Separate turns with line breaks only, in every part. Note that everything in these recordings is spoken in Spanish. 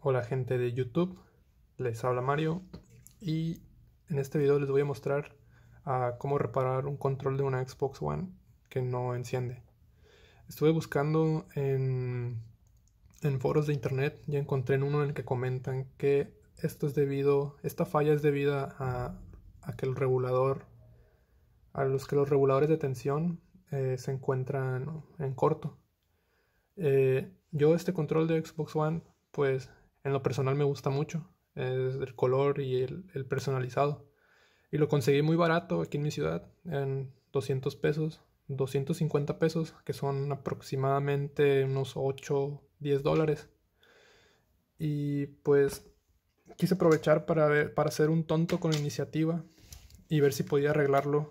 Hola gente de YouTube, les habla Mario y en este video les voy a mostrar ah, cómo reparar un control de una Xbox One que no enciende. Estuve buscando en, foros de internet y encontré en uno en el que comentan que esto es debido, esta falla es debida a, que el regulador, a los que los reguladores de tensión eh, se encuentran en corto. Eh, yo este control de Xbox One pues en lo personal me gusta mucho. Es el color y el, personalizado. Y lo conseguí muy barato aquí en mi ciudad, en 200 pesos, 250 pesos, que son aproximadamente unos 8, 10 dólares. Y pues quise aprovechar para, ver, para ser un tonto con la iniciativa y ver si podía arreglarlo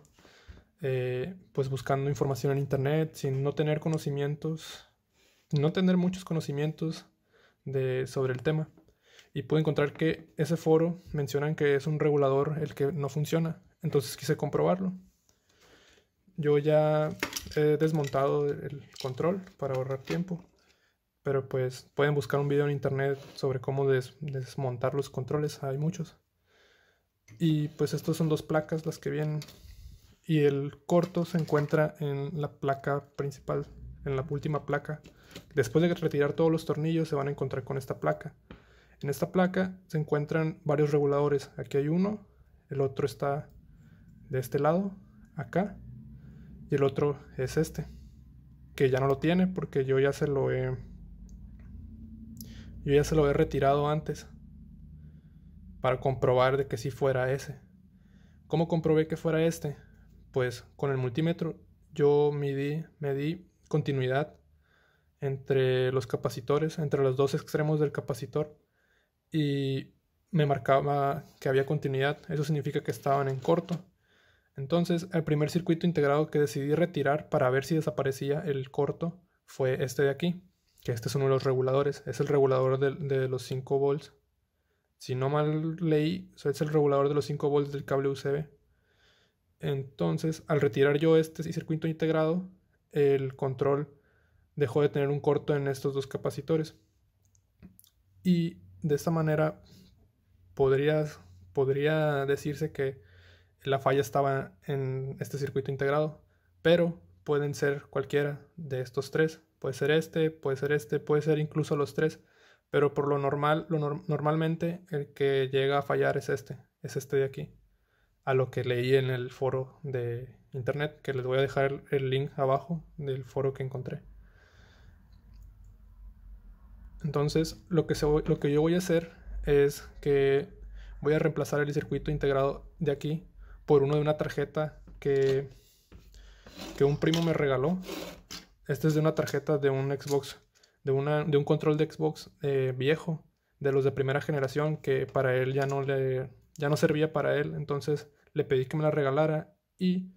eh, pues buscando información en internet, sin no tener conocimientos, no tener muchos conocimientos, sobre el tema. Y pude encontrar que ese foro mencionan que es un regulador el que no funciona. Entonces quise comprobarlo. Yo ya he desmontado el control para ahorrar tiempo. Pero pues pueden buscar un video en internet sobre cómo desmontar los controles. Hay muchos. Y pues estas son dos placas las que vienen. Y el corto se encuentra en la placa principal en la última placa. Después de retirar todos los tornillos se van a encontrar con esta placa. En esta placa se encuentran varios reguladores. Aquí hay uno, el otro está de este lado, acá, y el otro es este, que ya no lo tiene porque yo ya se lo he, yo ya se lo he retirado antes para comprobar de que si fuera ese. ¿Cómo comprobé que fuera este? Pues con el multímetro yo medí, medí continuidad entre los capacitores, entre los dos extremos del capacitor y me marcaba que había continuidad, eso significa que estaban en corto. Entonces, el primer circuito integrado que decidí retirar para ver si desaparecía el corto fue este de aquí, que este es uno de los reguladores, es el regulador de, los 5 volts. Si no mal leí, es el regulador de los 5 volts del cable USB. Entonces, al retirar yo este circuito integrado, el control dejó de tener un corto en estos dos capacitores. Y de esta manera podrías, podría decirse que la falla estaba en este circuito integrado, pero pueden ser cualquiera de estos tres. Puede ser este, puede ser este, puede ser incluso los tres, pero por lo normal, normalmente el que llega a fallar es este, es este de aquí, a lo que leí en el foro de, internet, que les voy a dejar el, link abajo del foro que encontré. Entonces, lo que, lo que yo voy a hacer es que voy a reemplazar el circuito integrado de aquí por uno de una tarjeta que, que un primo me regaló. Este es de una tarjeta de un Xbox, de, una, de un control de Xbox eh, viejo, de los de primera generación, que para él ya no, le, ya no servía para él. Entonces le pedí que me la regalara y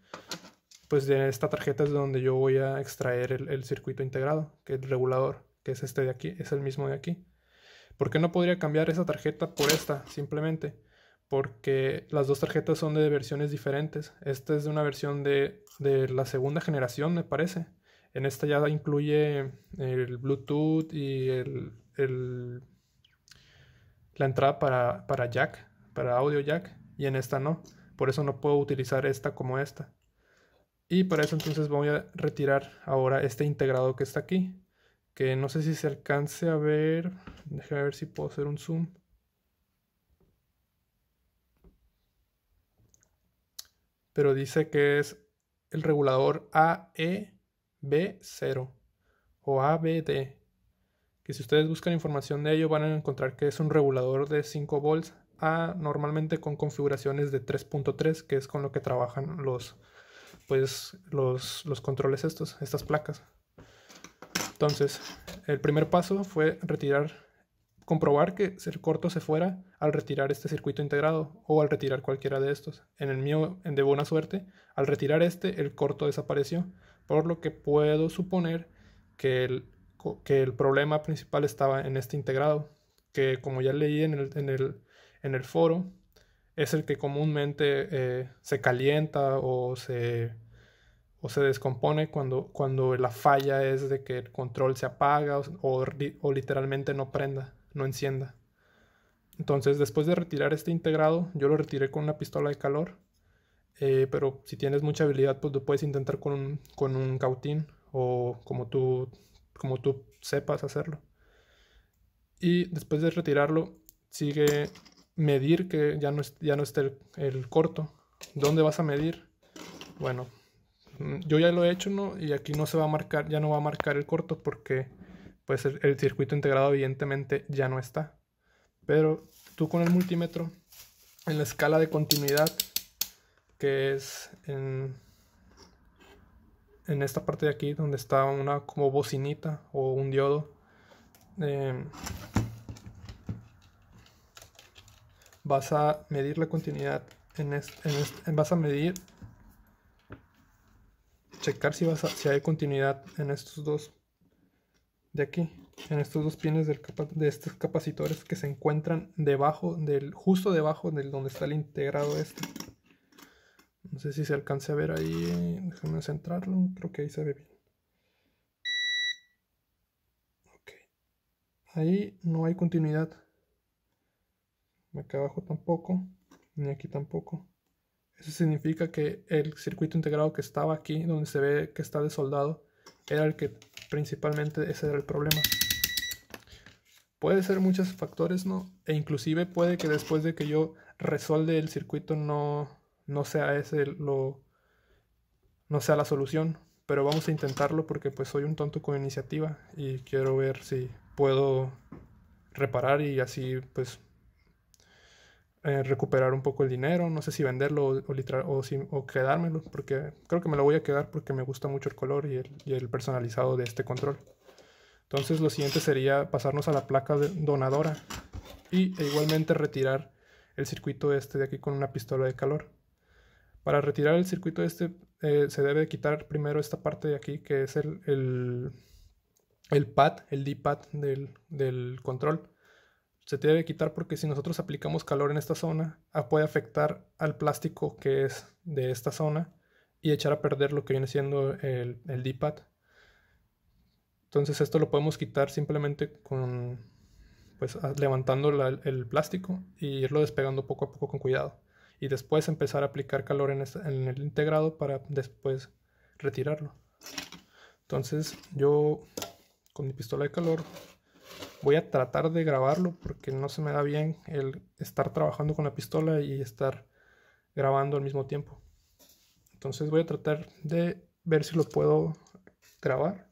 pues de esta tarjeta es donde yo voy a extraer el, circuito integrado, que es el regulador, que es este de aquí, es el mismo de aquí. ¿Por qué no podría cambiar esa tarjeta por esta simplemente? Porque las dos tarjetas son de versiones diferentes. Esta es de una versión de, la segunda generación, me parece. En esta ya incluye el Bluetooth y el, la entrada para jack, para audio jack, y en esta no. Por eso no puedo utilizar esta como esta. Y para eso entonces voy a retirar ahora este integrado que está aquí. Que no sé si se alcance a ver. Déjame ver si puedo hacer un zoom. Pero dice que es el regulador AEB0 o ABD. Que si ustedes buscan información de ello van a encontrar que es un regulador de 5 volts normalmente con configuraciones de 3.3, que es con lo que trabajan los, pues, los, los controles estos, estas placas. Entonces, el primer paso fue retirar, comprobar que el corto se fuera al retirar este circuito integrado o al retirar cualquiera de estos. En el mío, en de buena suerte, al retirar este, el corto desapareció, por lo que puedo suponer que el, que el problema principal estaba en este integrado, que como ya leí en el en el foro es el que comúnmente eh, se calienta o se, o se descompone cuando, cuando la falla es de que el control se apaga o, o, literalmente no prenda, no encienda. Entonces, después de retirar este integrado, yo lo retiré con una pistola de calor. Eh, pero si tienes mucha habilidad, pues lo puedes intentar con un, con un cautín o como tú, como tú sepas hacerlo. Y después de retirarlo, sigue medir que ya no, ya no esté el, corto. ¿Dónde vas a medir? Bueno, mm, yo ya lo he hecho, ¿no? Y aquí no se va a marcar, ya no va a marcar el corto porque pues el, circuito integrado evidentemente ya no está. Pero tú con el multímetro, en la escala de continuidad, que es en, en esta parte de aquí, donde está una como bocinita o un diodo, em, vas a medir la continuidad en, este, en, vas a medir checar si, vas si hay continuidad en estos dos de aquí en estos dos pines de estos capacitores que se encuentran debajo del justo debajo del donde está el integrado este no sé si se alcance a ver ahí déjame centrarlo creo que ahí se ve bien okay. ahí no hay continuidad acá abajo tampoco, ni aquí tampoco. Eso significa que el circuito integrado que estaba aquí, donde se ve que está desoldado, era el que principalmente ese era el problema. Puede ser muchos factores, ¿no? E inclusive puede que después de que yo resolde el circuito no, no sea ese lo... no sea la solución. Pero vamos a intentarlo porque pues soy un tonto con iniciativa y quiero ver si puedo reparar y así pues eh, recuperar un poco el dinero, no sé si venderlo o, o, si, o, quedármelo, porque creo que me lo voy a quedar porque me gusta mucho el color y el, personalizado de este control. Entonces lo siguiente sería pasarnos a la placa donadora y e igualmente retirar el circuito este de aquí con una pistola de calor. Para retirar el circuito este eh, se debe quitar primero esta parte de aquí que es el, el, el pad, el D-pad del, del control se debe quitar porque si nosotros aplicamos calor en esta zona, ah, puede afectar al plástico que es de esta zona y echar a perder lo que viene siendo el, D-pad. Entonces esto lo podemos quitar simplemente con pues ah, levantando el plástico y irlo despegando poco a poco con cuidado. Y después empezar a aplicar calor en, en el integrado para después retirarlo. Entonces yo con mi pistola de calor Voy a tratar de grabarlo porque no se me da bien el estar trabajando con la pistola y estar grabando al mismo tiempo. Entonces voy a tratar de ver si lo puedo grabar.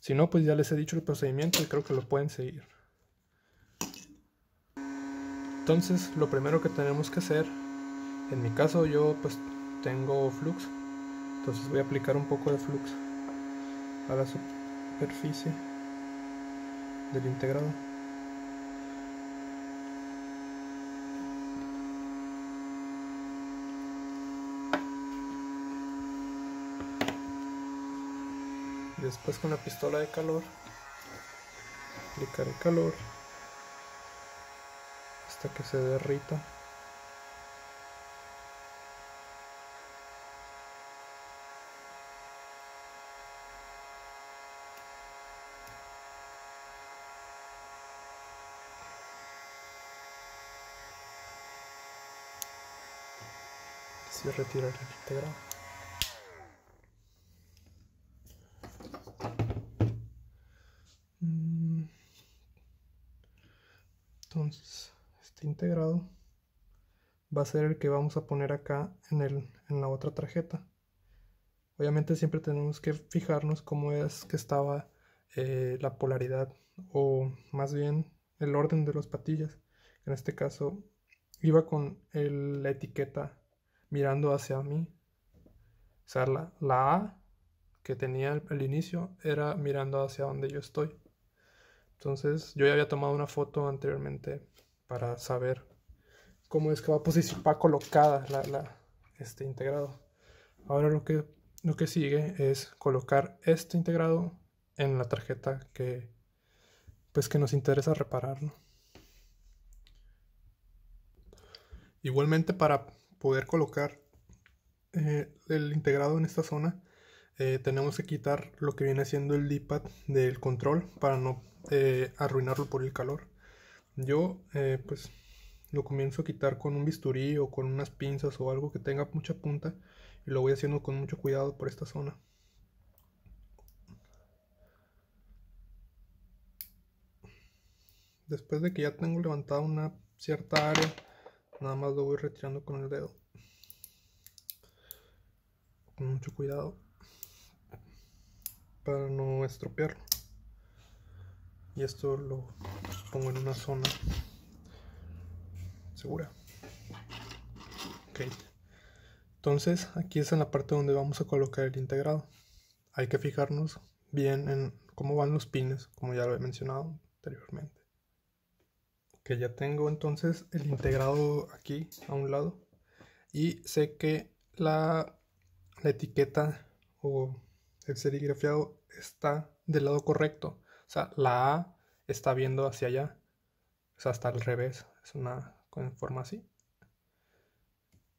Si no, pues ya les he dicho el procedimiento y creo que lo pueden seguir. Entonces, lo primero que tenemos que hacer, en mi caso yo pues tengo flux, entonces voy a aplicar un poco de flux a la superficie del integrado. Después con la pistola de calor, Aplicar el calor hasta que se derrita. y retirar el integrado. Entonces, este integrado va a ser el que vamos a poner acá en, la otra tarjeta. Obviamente siempre tenemos que fijarnos cómo es que estaba eh, la polaridad o más bien el orden de los patillas. En este caso iba con la etiqueta mirando hacia mí. O sea, la, A que tenía al, inicio era mirando hacia donde yo estoy. Entonces yo ya había tomado una foto anteriormente para saber cómo es que va, va colocada este integrado. Ahora lo que, lo que sigue es colocar este integrado en la tarjeta que, pues, que nos interesa repararlo. Igualmente para poder colocar eh, el integrado en esta zona, eh, tenemos que quitar lo que viene siendo el d del control para no eh, arruinarlo por el calor. Yo pues lo comienzo a quitar con un bisturí o con unas pinzas o algo que tenga mucha punta y lo voy haciendo con mucho cuidado por esta zona. Después de que ya tengo levantado una cierta área nada más lo voy retirando con el dedo con mucho cuidado para no estropearlo y esto lo pongo en una zona segura entonces aquí es en la parte donde vamos a colocar el integrado hay que fijarnos bien en cómo van los pines como ya lo he mencionado anteriormente que ya tengo entonces el integrado aquí a un lado y sé que la, etiqueta o el serigrafiado está del lado correcto o sea la A está viendo hacia allá o sea hasta al revés es una con forma así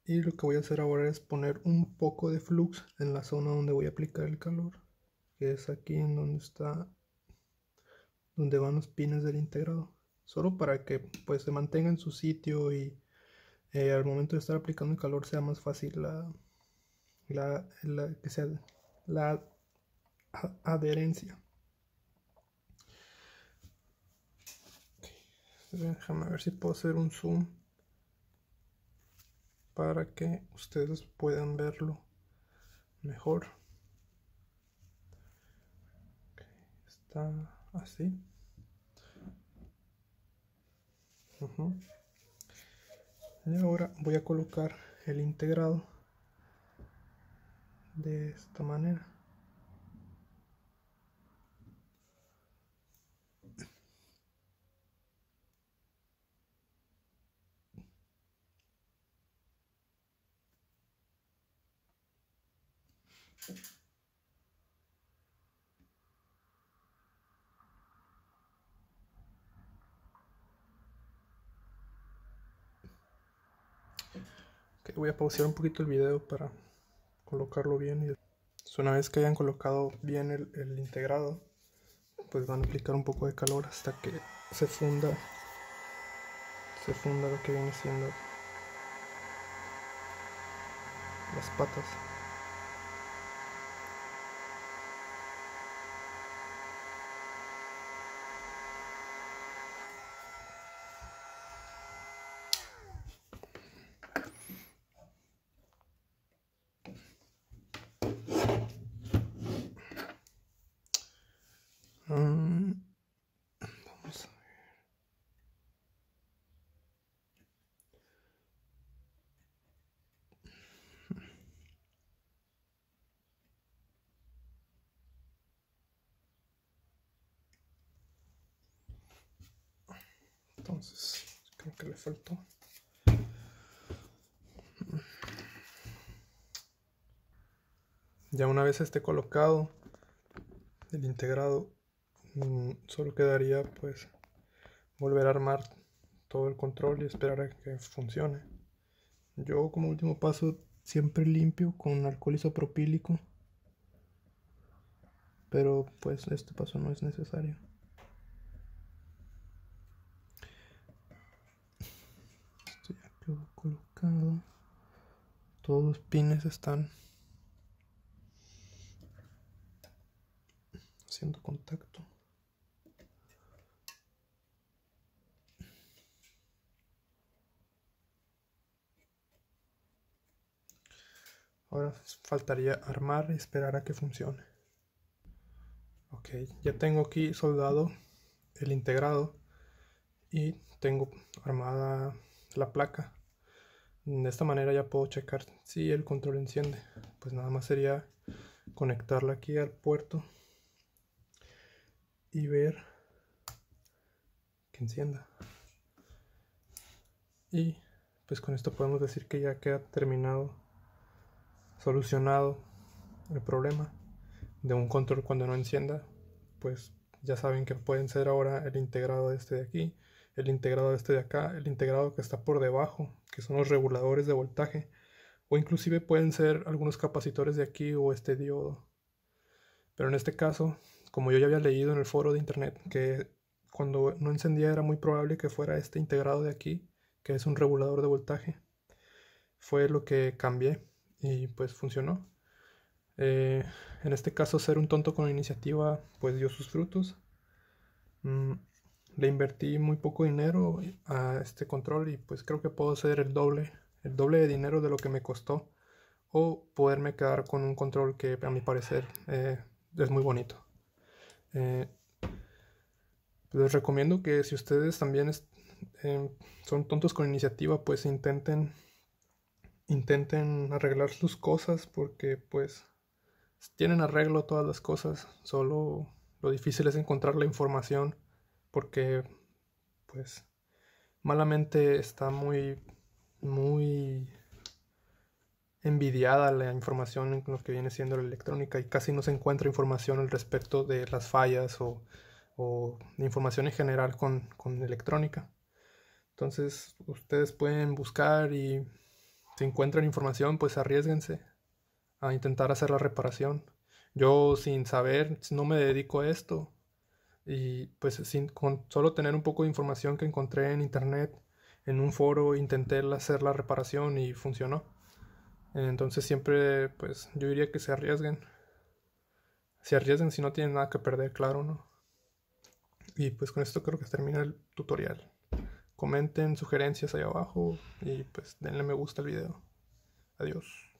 y lo que voy a hacer ahora es poner un poco de flux en la zona donde voy a aplicar el calor que es aquí en donde está donde van los pines del integrado solo para que pues se mantenga en su sitio y eh, al momento de estar aplicando el calor sea más fácil la, la, que sea la adherencia déjame ver si puedo hacer un zoom para que ustedes puedan verlo mejor está así Y ahora voy a colocar el integrado de esta manera. voy a pausar un poquito el video para colocarlo bien. Y... una vez que hayan colocado bien el, integrado, pues van a aplicar un poco de calor hasta que se funda, se funda lo que viene siendo las patas. creo que le faltó ya una vez esté colocado el integrado mm, solo quedaría pues volver a armar todo el control y esperar a que funcione yo como último paso siempre limpio con alcohol isopropílico pero pues este paso no es necesario Todos los pines están haciendo contacto. Ahora faltaría armar y esperar a que funcione. Ok, ya tengo aquí soldado el integrado y tengo armada la placa. De esta manera ya puedo checar si el control enciende. Pues nada más sería conectarla aquí al puerto y ver que encienda. Y pues con esto podemos decir que ya queda terminado, solucionado el problema de un control cuando no encienda. Pues ya saben que pueden ser ahora el integrado de este de aquí el integrado este de acá, el integrado que está por debajo, que son los reguladores de voltaje, o inclusive pueden ser algunos capacitores de aquí o este diodo. Pero en este caso, como yo ya había leído en el foro de internet que cuando no encendía era muy probable que fuera este integrado de aquí, que es un regulador de voltaje, fue lo que cambié y pues funcionó. Eh, en este caso, ser un tonto con iniciativa, pues dio sus frutos. Mm, le invertí muy poco dinero a este control y pues creo que puedo hacer el doble, el doble de dinero de lo que me costó o poderme quedar con un control que a mi parecer eh, es muy bonito. Eh, les recomiendo que si ustedes también eh, son tontos con iniciativa, pues intenten intenten arreglar sus cosas porque pues tienen arreglo todas las cosas, solo lo difícil es encontrar la información porque pues malamente está muy muy envidiada la información en lo que viene siendo la electrónica y casi no se encuentra información al respecto de las fallas o, o información en general con, con, electrónica. Entonces ustedes pueden buscar y si encuentran información pues arriesguense a intentar hacer la reparación. Yo sin saber no me dedico a esto, y pues sin, con solo tener un poco de información que encontré en internet, en un foro, intenté hacer la reparación y funcionó. Entonces siempre, pues yo diría que se arriesguen. Se arriesguen si no tienen nada que perder, claro, ¿no? Y pues con esto creo que termina el tutorial. Comenten sugerencias ahí abajo y pues denle me gusta al video. Adiós.